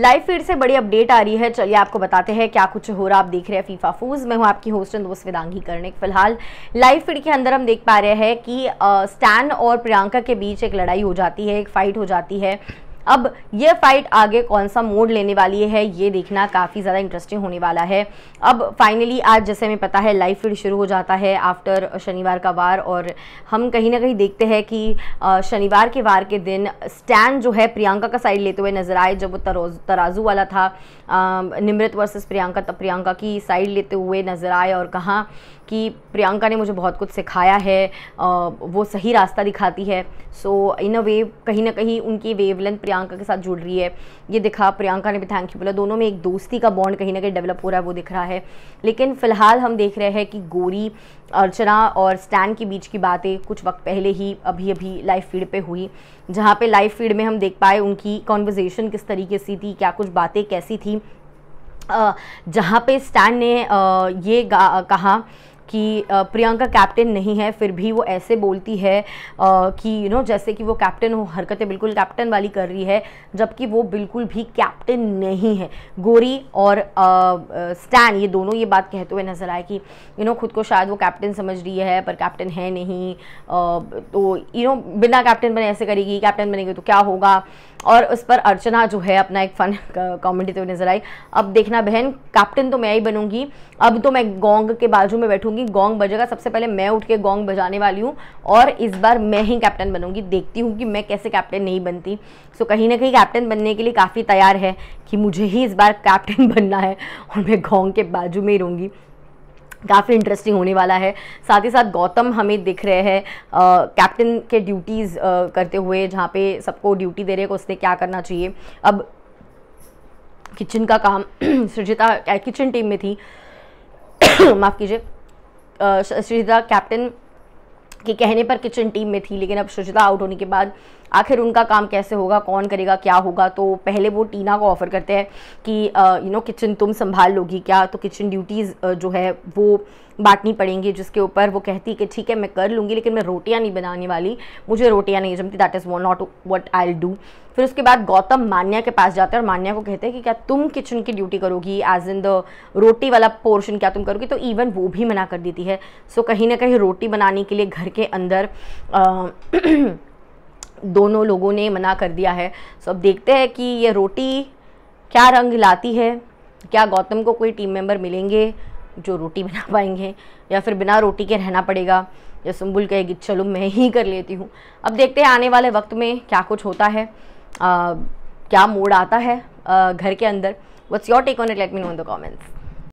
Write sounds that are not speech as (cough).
live feed से बड़ी update आ रही है चलिए आपको बताते हैं क्या कुछ हो रहा आप देख रहे हैं फीफा फूज मैं हूँ आपकी होस्ट एंड दोस्त वेदांगी करने फिलहाल लाइव फीड के अंदर हम देख पा रहे हैं कि स्टैन और प्रियंका के बीच एक लड़ाई हो जाती है एक फाइट हो जाती है अब ये फाइट आगे कौन सा मोड लेने वाली है ये देखना काफ़ी ज़्यादा इंटरेस्टिंग होने वाला है अब फाइनली आज जैसे हमें पता है लाइव फीड शुरू हो जाता है आफ्टर शनिवार का वार और हम कहीं ना कहीं देखते हैं कि शनिवार के वार के दिन स्टैंड जो है प्रियंका का साइड लेते हुए नजर आए जब वो तराजू वाला था निमृत वर्सेस प्रियंका तब प्रियंका की साइड लेते हुए नजर आए और कहा कि प्रियंका ने मुझे बहुत कुछ सिखाया है वो सही रास्ता दिखाती है सो इन अ वे कहीं ना कहीं उनकी वेवलेंथ प्रियंका प्रियंका के साथ जुड़ रही है ये दिखा प्रियंका ने भी थैंक यू बोला दोनों में एक दोस्ती का बॉन्ड कहीं ना कहीं डेवलप हो रहा है वो दिख रहा है लेकिन फिलहाल हम देख रहे हैं कि गोरी अर्चना और स्टैन के बीच की बातें कुछ वक्त पहले ही अभी अभी लाइव फीड पर हुई जहाँ पर लाइव फीड में हम देख पाए उनकी कॉन्वर्जेसन किस तरीके से थी क्या कुछ बातें कैसी थी जहाँ पे स्टैन ने ये कहा कि प्रियंका कैप्टन नहीं है फिर भी वो ऐसे बोलती है कि यू नो जैसे कि वो कैप्टन हो हरकतें बिल्कुल कैप्टन वाली कर रही है जबकि वो बिल्कुल भी कैप्टन नहीं है गोरी और स्टैन ये दोनों ये बात कहते हुए नज़र आए कि यू नो खुद को शायद वो कैप्टन समझ रही है पर कैप्टन है नहीं तो यू नो बिना कैप्टन बने ऐसे करेगी कैप्टन बनेगी तो क्या होगा और उस पर अर्चना जो है अपना एक फन (laughs) कॉमेडी तो नज़र आई अब देखना बहन कैप्टन तो मैं ही बनूंगी अब तो मैं गोंग के बाजू में बैठूंगी गोंग बजेगा सबसे पहले मैं उठ के गोंग बजाने वाली हूँ और इस बार मैं ही कैप्टन बनूंगी देखती हूँ कि मैं कैसे कैप्टन नहीं बनती सो कहीं ना कहीं कैप्टन बनने के लिए काफ़ी तैयार है कि मुझे ही इस बार कैप्टन (laughs) बनना है और मैं गोंग के बाजू में ही रहूँगी काफ़ी इंटरेस्टिंग होने वाला है साथ ही साथ गौतम हमें दिख रहे हैं कैप्टन के ड्यूटीज़ करते हुए जहाँ पे सबको ड्यूटी दे रहे हैं उसने क्या करना चाहिए अब किचन का काम (clears throat) सृजिता किचन टीम में थी (coughs) माफ़ कीजिए सृजिता कैप्टन के कहने पर किचन टीम में थी लेकिन अब सृजिता आउट होने के बाद आखिर उनका काम कैसे होगा कौन करेगा क्या होगा तो पहले वो टीना को ऑफ़र करते हैं कि यू नो किचन तुम संभाल लोगी क्या तो किचन ड्यूटीज़ जो है वो बांटनी पड़ेंगी जिसके ऊपर वो कहती है कि ठीक है मैं कर लूँगी लेकिन मैं रोटियाँ नहीं बनाने वाली मुझे रोटियाँ नहीं जमती दैट इज़ वो नॉट वट आई डू फिर उसके बाद गौतम मान्या के पास जाते हैं और मान्या को कहते हैं कि क्या तुम किचन की ड्यूटी करोगी एज इन द रोटी वाला पोर्शन क्या तुम करोगी तो इवन वो भी मना कर देती है सो so, कहीं ना कहीं रोटी बनाने के लिए घर के अंदर आ, दोनों लोगों ने मना कर दिया है सो अब देखते हैं कि ये रोटी क्या रंग लाती है क्या गौतम को कोई टीम मेंबर मिलेंगे जो रोटी बना (laughs) पाएंगे या फिर बिना रोटी के रहना पड़ेगा या सुम्बुल कहेगी चलो मैं ही कर लेती हूँ अब देखते हैं आने वाले वक्त में क्या कुछ होता है आ, क्या मोड आता है आ, घर के अंदर what's your take on it let me know in the comments